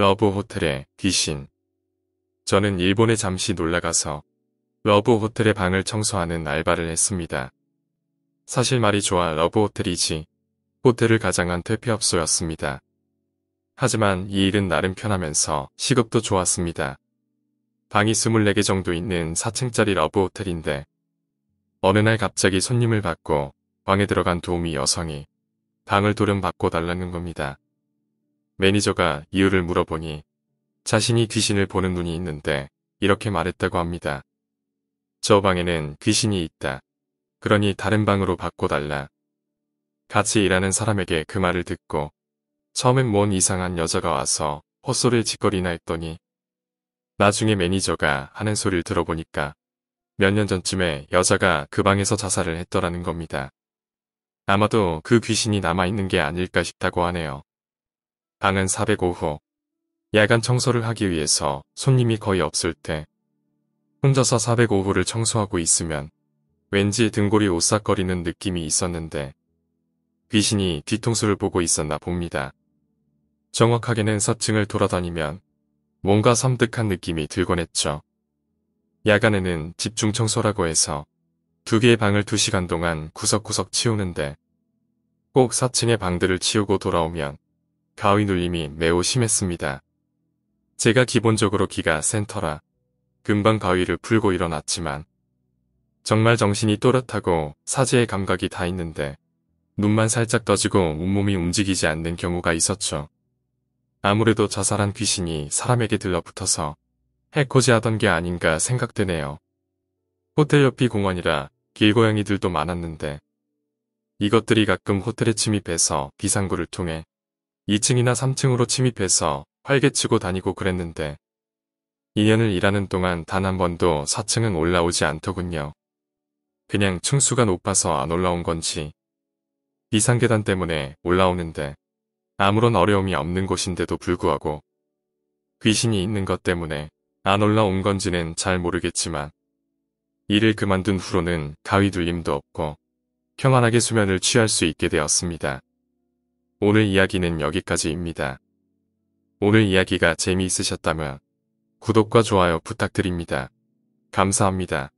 러브 호텔의 귀신 저는 일본에 잠시 놀러가서 러브 호텔의 방을 청소하는 알바를 했습니다. 사실 말이 좋아 러브 호텔이지 호텔을 가장한 퇴폐업소였습니다. 하지만 이 일은 나름 편하면서 시급도 좋았습니다. 방이 24개 정도 있는 4층짜리 러브 호텔인데 어느 날 갑자기 손님을 받고 방에 들어간 도우미 여성이 방을 도름 바꿔달라는 겁니다. 매니저가 이유를 물어보니 자신이 귀신을 보는 눈이 있는데 이렇게 말했다고 합니다. 저 방에는 귀신이 있다. 그러니 다른 방으로 바꿔달라. 같이 일하는 사람에게 그 말을 듣고 처음엔 뭔 이상한 여자가 와서 헛소리를 짓거리나 했더니 나중에 매니저가 하는 소리를 들어보니까 몇 년 전쯤에 여자가 그 방에서 자살을 했더라는 겁니다. 아마도 그 귀신이 남아있는 게 아닐까 싶다고 하네요. 방은 405호. 야간 청소를 하기 위해서 손님이 거의 없을 때 혼자서 405호를 청소하고 있으면 왠지 등골이 오싹거리는 느낌이 있었는데 귀신이 뒤통수를 보고 있었나 봅니다. 정확하게는 4층을 돌아다니면 뭔가 섬뜩한 느낌이 들곤 했죠. 야간에는 집중 청소라고 해서 두 개의 방을 2시간 동안 구석구석 치우는데 꼭 4층의 방들을 치우고 돌아오면 가위 눌림이 매우 심했습니다. 제가 기본적으로 기가 센터라 금방 가위를 풀고 일어났지만 정말 정신이 또렷하고 사지의 감각이 다 있는데 눈만 살짝 떠지고 온몸이 움직이지 않는 경우가 있었죠. 아무래도 자살한 귀신이 사람에게 들러붙어서 해코지하던 게 아닌가 생각되네요. 호텔 옆이 공원이라 길고양이들도 많았는데 이것들이 가끔 호텔에 침입해서 비상구를 통해 2층이나 3층으로 침입해서 활개치고 다니고 그랬는데 2년을 일하는 동안 단 한 번도 4층은 올라오지 않더군요. 그냥 층수가 높아서 안 올라온 건지 비상계단 때문에 올라오는데 아무런 어려움이 없는 곳인데도 불구하고 귀신이 있는 것 때문에 안 올라온 건지는 잘 모르겠지만 일을 그만둔 후로는 가위 둘림도 없고 평안하게 수면을 취할 수 있게 되었습니다. 오늘 이야기는 여기까지입니다. 오늘 이야기가 재미있으셨다면 구독과 좋아요 부탁드립니다. 감사합니다.